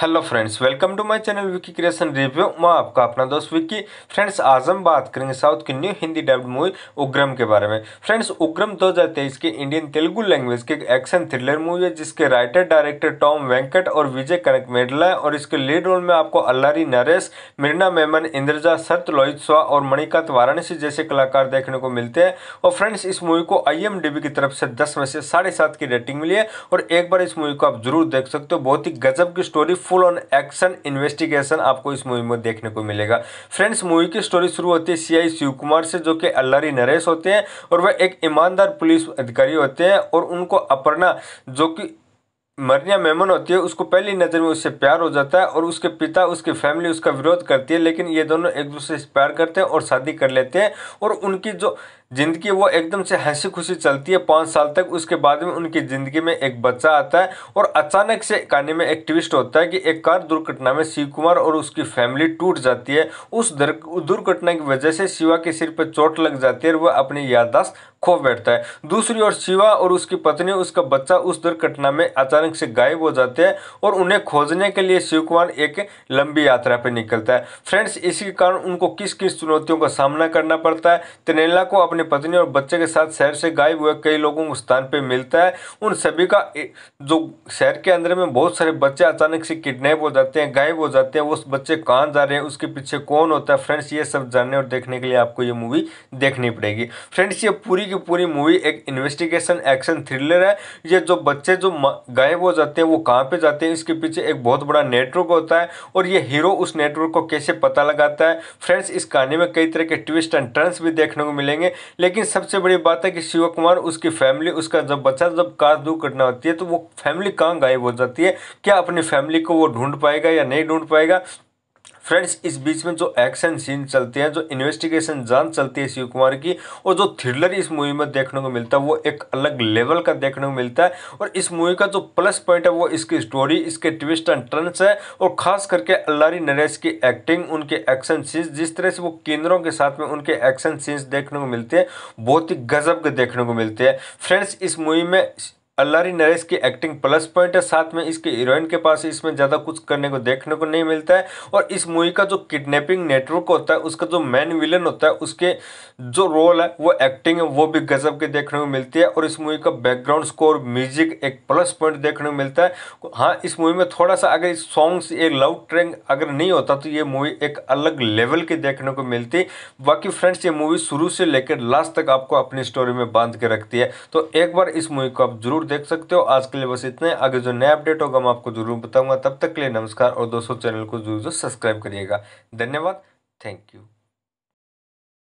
hello friends welcome to my channel Vicky creation review मैं आपका अपना दोस्त विकी फ्रेंड्स आज हम बात करेंगे साउथ की new Hindi dubbed movie Ugram के बारे में फ्रेंड्स उग्रम 2023 के इंडियन तेलुगु लैंग्वेज की एक एक्शन थ्रिलर मूवी है जिसके राइटर डायरेक्टर टॉम वेंकट और विजय कनक मेडला है और इसके लीड रोल में आपको अल्लारी नरेश मिरना मेमन इंद्रजा सत्य लोहित शाह और मणिकांत वाराणसी जैसे कलाकार देखने को मिलते हैं और फ्रेंड्स इस मूवी को आई की तरफ से दस में से साढ़े की रेटिंग मिली है और एक बार इस मूवी को आप जरूर देख सकते हो बहुत ही गजब की story full on action investigation आपको इस मूवी में देखने को मिलेगा फ्रेंड्स मूवी की स्टोरी शुरू होती है सीआई शिव कुमार से जो कि अल्लारी नरेश होते हैं और वह एक ईमानदार पुलिस अधिकारी होते हैं और उनको अपर्णा जो कि मरनिया मेमन होती है उसको पहली नज़र में उससे प्यार हो जाता है और उसके पिता उसकी फैमिली उसका विरोध करती है लेकिन ये दोनों एक दूसरे से प्यार करते हैं और शादी कर लेते हैं और उनकी जो ज़िंदगी वो एकदम से हंसी खुशी चलती है पाँच साल तक उसके बाद में उनकी ज़िंदगी में एक बच्चा आता है और अचानक से कहानी में एक ट्विस्ट होता है कि एक कार दुर्घटना में शिव कुमार और उसकी फैमिली टूट जाती है उस दुर्घटना की वजह से शिवा के सिर पर चोट लग जाती है और वह अपनी याददाश्त खो बैठता है दूसरी ओर शिवा और उसकी पत्नी उसका बच्चा उस दुर्घटना में अचानक से गायब हो जाते हैं और उन्हें खोजने के लिए शिव कुमार एक लंबी यात्रा पर निकलता है फ्रेंड्स इसी के कारण उनको किस किस चुनौतियों का सामना करना पड़ता है तेनेला को अपने अपनी पत्नी और बच्चे के साथ शहर से गायब हुए कई लोगों को स्थान पर मिलता है उन सभी का जो शहर के अंदर में बहुत सारे बच्चे अचानक से किडनैप हो जाते हैं गायब हो जाते हैं उस बच्चे कहाँ जा रहे हैं उसके पीछे कौन होता है फ्रेंड्स ये सब जानने और देखने के लिए आपको ये मूवी देखनी पड़ेगी फ्रेंड्स ये पूरी की पूरी मूवी एक इन्वेस्टिगेशन एक्शन थ्रिलर है ये जो बच्चे जो गायब हो जाते हैं वो कहाँ पर जाते हैं इसके पीछे एक बहुत बड़ा नेटवर्क होता है और ये हीरो उस नेटवर्क को कैसे पता लगाता है फ्रेंड्स इस कहानी में कई तरह के ट्विस्ट एंड टर्न्स भी देखने को मिलेंगे लेकिन सबसे बड़ी बात है कि शिव कुमार उसकी फैमिली उसका जब बच्चा जब कार दुर्घटना होती है तो वो फैमिली कहाँ गायब हो जाती है क्या अपनी फैमिली को वो ढूंढ पाएगा या नहीं ढूंढ पाएगा फ्रेंड्स इस बीच में जो एक्शन सीन चलते हैं जो इन्वेस्टिगेशन जान चलती है शिव कुमार की और जो थ्रिलर इस मूवी में देखने को मिलता है वो एक अलग लेवल का देखने को मिलता है और इस मूवी का जो प्लस पॉइंट है वो इसकी स्टोरी इसके ट्विस्ट एंड टर्न्स है और खास करके अल्लारी नरेश की एक्टिंग उनके एक्शन सीन्स जिस तरह से वो केंद्रों के साथ में उनके एक्शन सीन्स देखने को मिलते हैं बहुत ही गजब के देखने को मिलते हैं फ्रेंड्स इस मूवी में अल्लारी नरेश की एक्टिंग प्लस पॉइंट है साथ में इसके हीरोइन के पास इसमें ज़्यादा कुछ करने को देखने को नहीं मिलता है और इस मूवी का जो किडनैपिंग नेटवर्क होता है उसका जो मेन विलन होता है उसके जो रोल है वो एक्टिंग है वो भी गजब के देखने को मिलती है और इस मूवी का बैकग्राउंड स्कोर म्यूजिक एक प्लस पॉइंट देखने को मिलता है हाँ इस मूवी में थोड़ा सा अगर इस सॉन्ग्स ये लव ट्रेंग अगर नहीं होता तो ये मूवी एक अलग लेवल की देखने को मिलती बाकी फ्रेंड्स ये मूवी शुरू से लेकर लास्ट तक आपको अपनी स्टोरी में बांध के रखती है तो एक बार इस मूवी को आप जरूर जरूर देख सकते हो आज के लिए बस इतने आगे जो नया अपडेट होगा मैं आपको जरूर बताऊंगा तब तक के लिए नमस्कार और दोस्तों चैनल को जरूर सब्सक्राइब करिएगा धन्यवाद थैंक यू